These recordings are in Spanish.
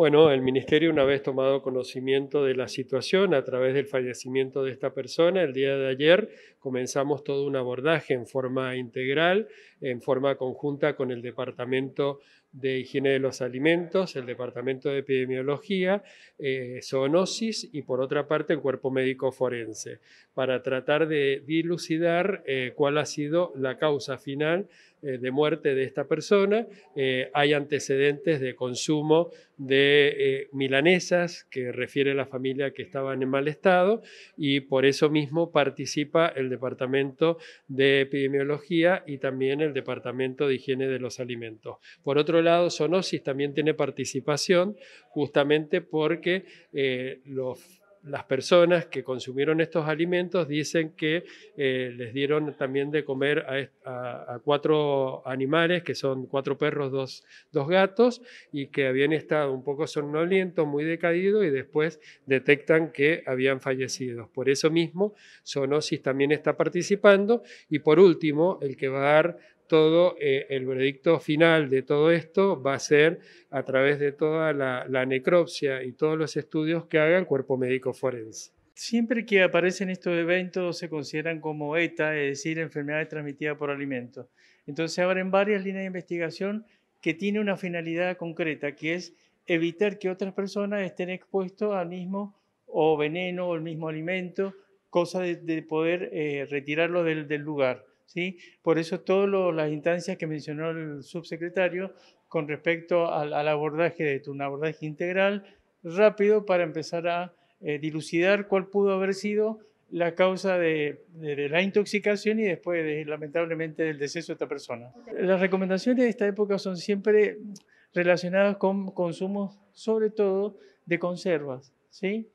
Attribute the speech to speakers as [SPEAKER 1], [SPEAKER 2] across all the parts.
[SPEAKER 1] Bueno, el ministerio, una vez tomado conocimiento de la situación a través del fallecimiento de esta persona, el día de ayer comenzamos todo un abordaje en forma integral, en forma conjunta con el Departamento de Higiene de los Alimentos, el Departamento de Epidemiología, eh, Zoonosis y por otra parte el Cuerpo Médico Forense, para tratar de dilucidar eh, cuál ha sido la causa final eh, de muerte de esta persona. hay antecedentes de consumo de milanesas que refiere a la familia que estaban en mal estado y por eso mismo participa el Departamento de Epidemiología y también el Departamento de Higiene de los Alimentos. Por otro lado, Sonosis también tiene participación justamente porque eh, los las personas que consumieron estos alimentos dicen que eh, les dieron también de comer a, cuatro animales, que son cuatro perros, dos, gatos, y que habían estado un poco somnolientos, muy decaídos, y después detectan que habían fallecido. Por eso mismo, Sonosis también está participando. Y por último, el que va a dar todo eh, el veredicto final de todo esto va a ser a través de toda la, necropsia y todos los estudios que haga el cuerpo médico forense.
[SPEAKER 2] Siempre que aparecen estos eventos se consideran como ETA, es decir, enfermedades transmitidas por alimentos. Entonces se abren varias líneas de investigación que tiene una finalidad concreta, que es evitar que otras personas estén expuestas al mismo o veneno o el mismo alimento, cosa de, poder eh, retirarlo del lugar. Por eso todas las instancias que mencionó el subsecretario con respecto al, abordaje de un abordaje integral rápido para empezar a eh, dilucidar cuál pudo haber sido la causa de, la intoxicación y después, lamentablemente, del deceso de esta persona. Las recomendaciones de esta época son siempre relacionadas con consumos, sobre todo, de conservas, ¿sí?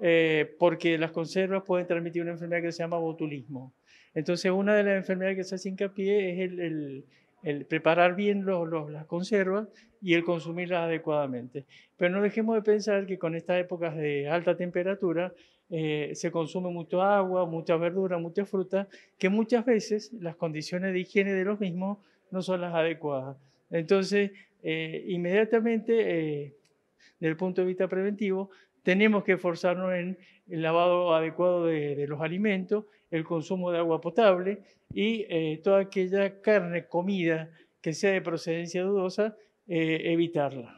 [SPEAKER 2] Eh, porque las conservas pueden transmitir una enfermedad que se llama botulismo. Entonces, una de las enfermedades que se hace hincapié es el, preparar bien las conservas y el consumirlas adecuadamente. Pero no dejemos de pensar que con estas épocas de alta temperatura eh, se consume mucho agua, mucha verdura, mucha fruta, que muchas veces las condiciones de higiene de los mismos no son las adecuadas. Entonces, eh, inmediatamente desde el punto de vista preventivo, tenemos que esforzarnos en el lavado adecuado de, los alimentos, el consumo de agua potable y eh, toda aquella carne, comida que sea de procedencia dudosa, eh, evitarla.